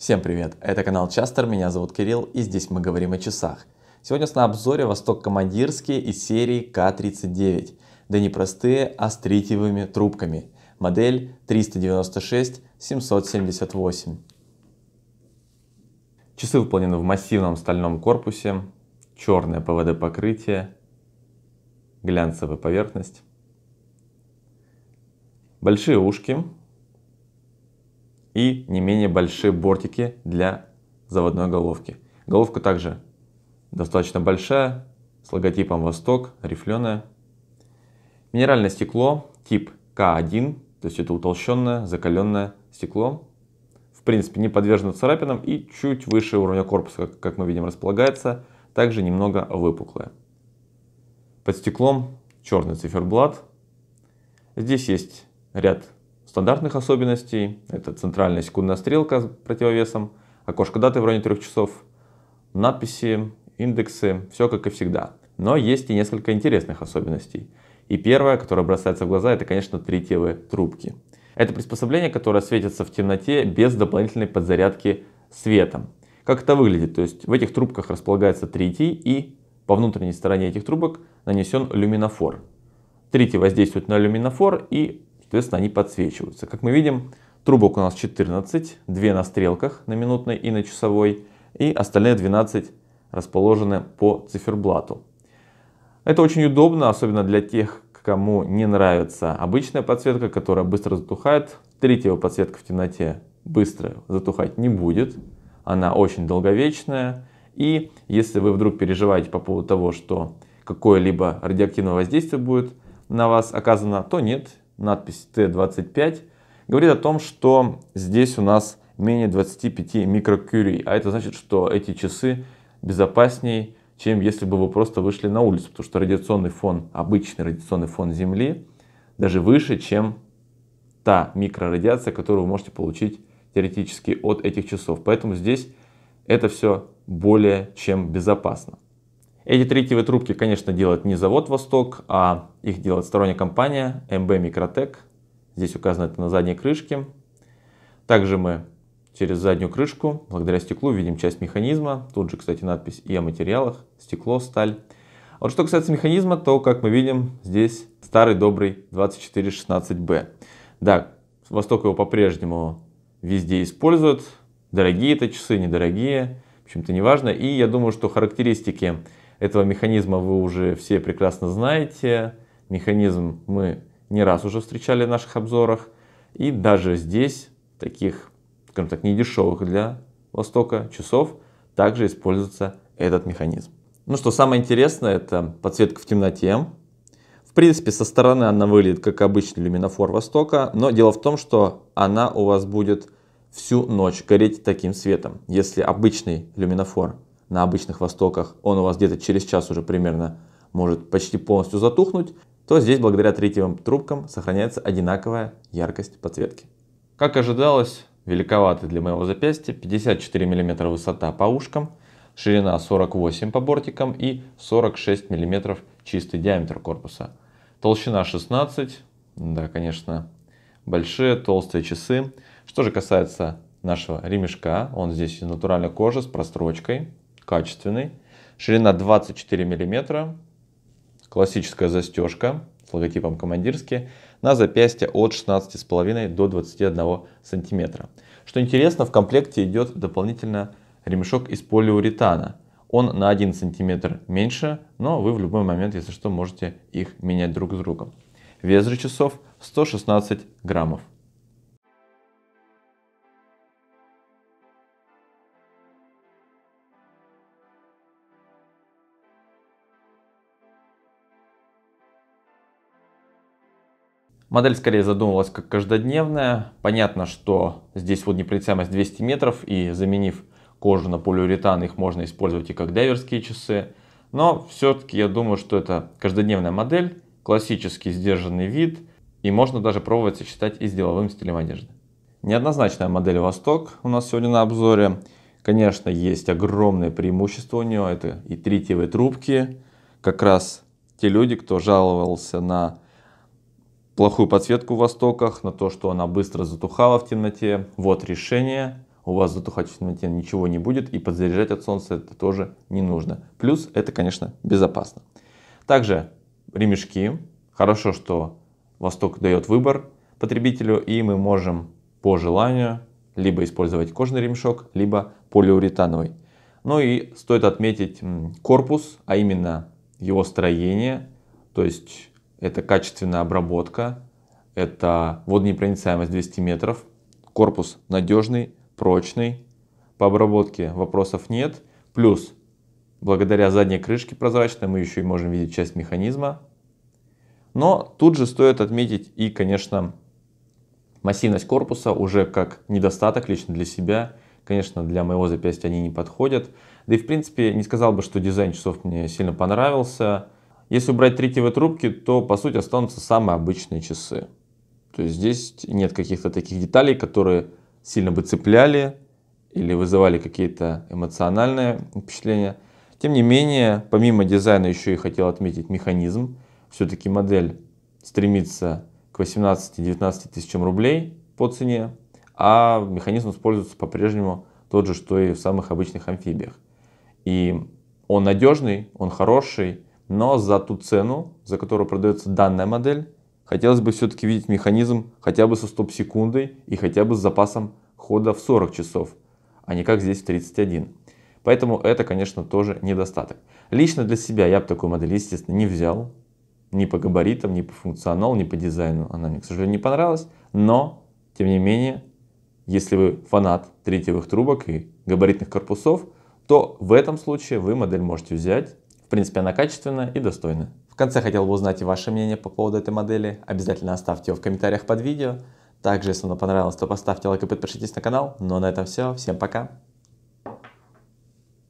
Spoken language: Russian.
Всем привет, это канал Частер, меня зовут Кирилл и здесь мы говорим о часах. Сегодня у нас на обзоре Восток Командирские из серии К-39, да не простые, а с тритиевыми трубками, модель 396-778. Часы выполнены в массивном стальном корпусе, черное ПВД покрытие, глянцевая поверхность, большие ушки, и не менее большие бортики для заводной головки. Головка также достаточно большая, с логотипом «Восток», рифленая. Минеральное стекло тип К1, то есть это утолщенное, закаленное стекло. В принципе, не подвержено царапинам и чуть выше уровня корпуса, как мы видим, располагается. Также немного выпуклое. Под стеклом черный циферблат. Здесь есть ряд стандартных особенностей. Это центральная секундная стрелка с противовесом, окошко даты в районе трех часов, надписи, индексы, все как и всегда. Но есть и несколько интересных особенностей. И первое, которое бросается в глаза, это, конечно, тритиевые трубки. Это приспособление, которое светится в темноте без дополнительной подзарядки светом. Как это выглядит? То есть в этих трубках располагается тритий и по внутренней стороне этих трубок нанесен люминофор. Тритий воздействует на люминофор и соответственно, они подсвечиваются. Как мы видим, трубок у нас 14, 2 на стрелках, на минутной и на часовой, и остальные 12 расположены по циферблату. Это очень удобно, особенно для тех, кому не нравится обычная подсветка, которая быстро затухает. Третья подсветка в темноте быстро затухать не будет. Она очень долговечная. И если вы вдруг переживаете по поводу того, что какое-либо радиоактивное воздействие будет на вас оказано, то нет, надпись Т25, говорит о том, что здесь у нас менее 25 микрокюрий. А это значит, что эти часы безопаснее, чем если бы вы просто вышли на улицу. Потому что радиационный фон, обычный радиационный фон Земли, даже выше, чем та микрорадиация, которую вы можете получить теоретически от этих часов. Поэтому здесь это все более чем безопасно. Эти тритиевые трубки, конечно, делает не завод «Восток», а их делает сторонняя компания MB «Микротек». Здесь указано это на задней крышке. Также мы через заднюю крышку, благодаря стеклу, видим часть механизма. Тут же, кстати, надпись и о материалах, стекло, сталь. А вот что касается механизма, то, как мы видим, здесь старый добрый 2416B. Да, Восток его по-прежнему везде используют. Дорогие это часы, недорогие, в общем-то, неважно. И я думаю, что характеристики этого механизма вы уже все прекрасно знаете. Механизм мы не раз уже встречали в наших обзорах. И даже здесь таких, скажем так, недешевых для Востока часов также используется этот механизм. Ну что самое интересное, это подсветка в темноте. В принципе, со стороны она выглядит как обычный люминофор Востока, но дело в том, что она у вас будет всю ночь гореть таким светом. Если обычный люминофор на обычных востоках, он у вас где-то через час уже примерно может почти полностью затухнуть, то здесь благодаря третьим трубкам сохраняется одинаковая яркость подсветки. Как ожидалось, великоваты для моего запястья, 54 мм высота по ушкам, ширина 48 по бортикам и 46 мм чистый диаметр корпуса. Толщина 16, да, конечно, большие толстые часы. Что же касается нашего ремешка, он здесь из натуральной кожи с прострочкой качественный. Ширина 24 мм. Классическая застежка с логотипом командирский на запястье от 16,5 до 21 см. Что интересно, в комплекте идет дополнительно ремешок из полиуретана. Он на 1 см меньше, но вы в любой момент, если что, можете их менять друг с другом. Вес же часов 116 граммов. Модель скорее задумывалась как каждодневная. Понятно, что здесь вот водонепроницаемость 200 метров и заменив кожу на полиуретан, их можно использовать и как дайверские часы. Но все-таки я думаю, что это каждодневная модель, классический сдержанный вид и можно даже пробовать сочетать и с деловым стилем одежды. Неоднозначная модель «Восток» у нас сегодня на обзоре. Конечно, есть огромное преимущество у нее, это и тритиевые трубки. Как раз те люди, кто жаловался на плохую подсветку в востоках, на то, что она быстро затухала в темноте. Вот решение. У вас затухать в темноте ничего не будет и подзаряжать от солнца это тоже не нужно. Плюс это, конечно, безопасно. Также ремешки. Хорошо, что Восток дает выбор потребителю, и мы можем по желанию либо использовать кожный ремешок, либо полиуретановый. Ну и стоит отметить корпус, а именно его строение, то есть это качественная обработка, это водонепроницаемость 200 метров, корпус надежный, прочный, по обработке вопросов нет, плюс благодаря задней крышке прозрачной мы еще и можем видеть часть механизма, но тут же стоит отметить и, конечно, массивность корпуса уже как недостаток лично для себя. Конечно, для моего запястья они не подходят. Да и, в принципе, не сказал бы, что дизайн часов мне сильно понравился. Если убрать тритиевые трубки, то по сути останутся самые обычные часы. То есть здесь нет каких-то таких деталей, которые сильно бы цепляли или вызывали какие-то эмоциональные впечатления. Тем не менее, помимо дизайна еще и хотел отметить механизм. Все-таки модель стремится к 18-19 тысячам рублей по цене, а механизм используется по-прежнему тот же, что и в самых обычных амфибиях. И он надежный, он хороший, но за ту цену, за которую продается данная модель, хотелось бы все-таки видеть механизм хотя бы со стоп-секундой и хотя бы с запасом хода в 40 часов, а не как здесь в 31. Поэтому это, конечно, тоже недостаток. Лично для себя я бы такую модель, естественно, не взял. Ни по габаритам, ни по функционалу, ни по дизайну. Она мне, к сожалению, не понравилась. Но, тем не менее, если вы фанат третьевых трубок и габаритных корпусов, то в этом случае вы модель можете взять принципе, она качественная и достойна. В конце хотел бы узнать и ваше мнение по поводу этой модели. Обязательно оставьте его в комментариях под видео. Также, если оно понравилось, то поставьте лайк и подпишитесь на канал. Ну а на этом все. Всем пока!